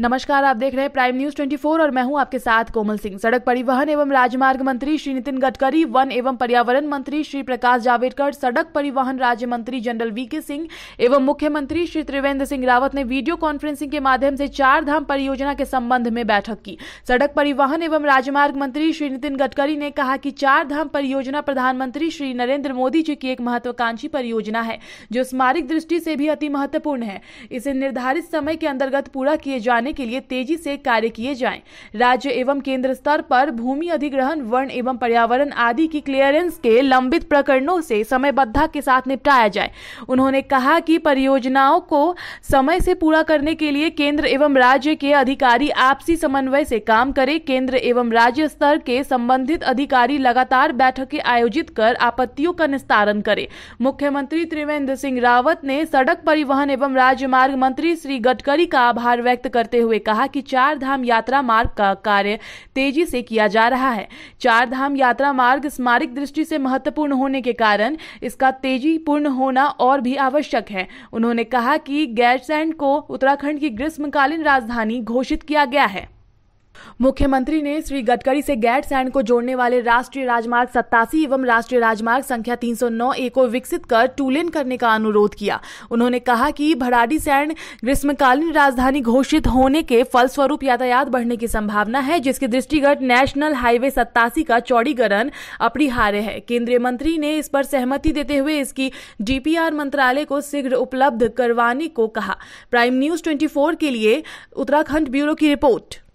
नमस्कार आप देख रहे हैं प्राइम न्यूज 24 और मैं हूं आपके साथ कोमल सिंह सड़क परिवहन एवं राजमार्ग मंत्री श्री नितिन गडकरी वन एवं पर्यावरण मंत्री श्री प्रकाश जावड़ेकर सड़क परिवहन राज्य मंत्री जनरल वी के सिंह एवं मुख्यमंत्री श्री त्रिवेंद्र सिंह रावत ने वीडियो कॉन्फ्रेंसिंग के माध्यम से चार धाम परियोजना के संबंध में बैठक की सड़क परिवहन एवं राजमार्ग मंत्री श्री नितिन गडकरी ने कहा कि चार धाम परियोजना प्रधानमंत्री श्री नरेंद्र मोदी जी की एक महत्वाकांक्षी परियोजना है जो स्मारक दृष्टि से भी अति महत्वपूर्ण है इसे निर्धारित समय के अंतर्गत पूरा किए जाने बढ़ाने के लिए तेजी से कार्य किए जाएं राज्य एवं केंद्र स्तर पर भूमि अधिग्रहण वन एवं पर्यावरण आदि की क्लियरेंस के लंबित प्रकरणों से समयबद्धा के साथ निपटाया जाए उन्होंने कहा कि परियोजनाओं को समय से पूरा करने के लिए केंद्र एवं राज्य के अधिकारी आपसी समन्वय से काम करें केंद्र एवं राज्य स्तर के संबंधित अधिकारी लगातार बैठकें आयोजित कर आपत्तियों का निस्तारण करें मुख्यमंत्री त्रिवेंद्र सिंह रावत ने सड़क परिवहन एवं राजमार्ग मंत्री श्री गडकरी का आभार व्यक्त करते करते हुए कहा कि चार धाम यात्रा मार्ग का कार्य तेजी से किया जा रहा है चार धाम यात्रा मार्ग स्मारक दृष्टि से महत्वपूर्ण होने के कारण इसका तेजी पूर्ण होना और भी आवश्यक है उन्होंने कहा कि गैरसैंड को उत्तराखंड की ग्रीष्मकालीन राजधानी घोषित किया गया है मुख्यमंत्री ने श्री गडकरी से गैट सैंड को जोड़ने वाले राष्ट्रीय राजमार्ग सत्तासी एवं राष्ट्रीय राजमार्ग संख्या 309 ए को विकसित कर टूलिन करने का अनुरोध किया उन्होंने कहा कि भराडी सैंड ग्रीष्मकालीन राजधानी घोषित होने के फलस्वरूप यातायात बढ़ने की संभावना है जिसके दृष्टिगत नेशनल हाईवे सत्तासी का चौड़ीकरण अपरिहार्य है केंद्रीय मंत्री ने इस पर सहमति देते हुए इसकी डीपीआर मंत्रालय को शीघ्र उपलब्ध करवाने को कहा प्राइम न्यूज ट्वेंटी के लिए उत्तराखंड ब्यूरो की रिपोर्ट